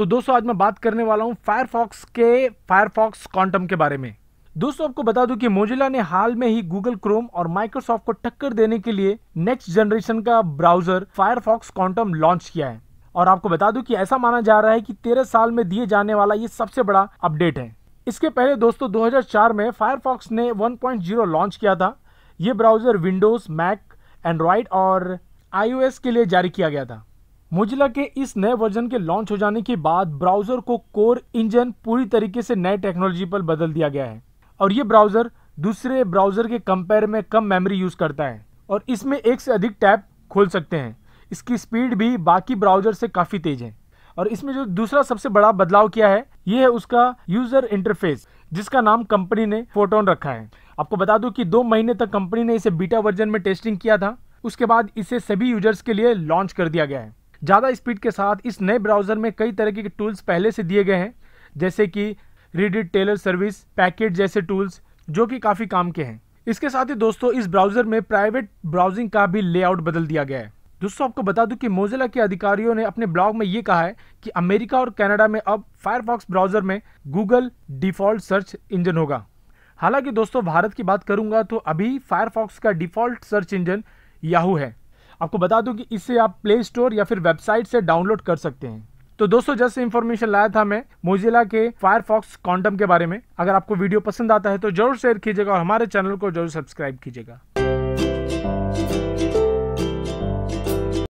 तो दोस्तों आज मैं बात करने वाला हूँ फायरफॉक्स के फायरफॉक्स क्वांटम के बारे में दोस्तों आपको बता दूं कि मोजिला ने हाल में ही गूगल क्रोम और माइक्रोसॉफ्ट को टक्कर देने के लिए नेक्स्ट जनरेशन का ब्राउजर फायरफॉक्स क्वांटम लॉन्च किया है और आपको बता दूं कि ऐसा माना जा रहा है कि तेरह साल में दिए जाने वाला ये सबसे बड़ा अपडेट है इसके पहले दोस्तों 2004 में फायरफॉक्स ने 1.0 लॉन्च किया था ये ब्राउजर विंडोज मैक एंड्रॉयड और आईओएस के लिए जारी किया गया था मोजिला के इस नए वर्जन के लॉन्च हो जाने के बाद ब्राउजर को कोर इंजन पूरी तरीके से नए टेक्नोलॉजी पर बदल दिया गया है और ये ब्राउजर दूसरे ब्राउजर के कंपेयर में कम मेमोरी यूज करता है और इसमें एक से अधिक टैब खोल सकते हैं इसकी स्पीड भी बाकी ब्राउजर से काफ़ी तेज है और इसमें जो दूसरा सबसे बड़ा बदलाव किया है ये है उसका यूजर इंटरफेस जिसका नाम कंपनी ने फोटोन रखा है आपको बता दूं कि दो महीने तक कंपनी ने इसे बीटा वर्जन में टेस्टिंग किया था उसके बाद इसे सभी यूजर्स के लिए लॉन्च कर दिया गया है ज़्यादा स्पीड के साथ इस नए ब्राउज़र में कई तरह के टूल्स पहले से दिए गए हैं जैसे कि रीडिट टेलर सर्विस पैकेट जैसे टूल्स जो कि काफ़ी काम के हैं इसके साथ ही दोस्तों इस ब्राउज़र में प्राइवेट ब्राउजिंग का भी लेआउट बदल दिया गया है दोस्तों आपको बता दूं कि मोजिला के अधिकारियों ने अपने ब्लॉग में ये कहा है कि अमेरिका और कनाडा में अब फायरफॉक्स ब्राउज़र में गूगल डिफ़ॉल्ट सर्च इंजन होगा हालांकि दोस्तों भारत की बात करूंगा तो अभी फायरफॉक्स का डिफ़ॉल्ट सर्च इंजन याहू है आपको बता दूं कि इसे आप प्ले स्टोर या फिर वेबसाइट से डाउनलोड कर सकते हैं तो दोस्तों जैसे इन्फॉर्मेशन लाया था मैं मोजिला के फायरफॉक्स क्वांटम के बारे में अगर आपको वीडियो पसंद आता है तो जरूर शेयर कीजिएगा और हमारे चैनल को जरूर सब्सक्राइब कीजिएगा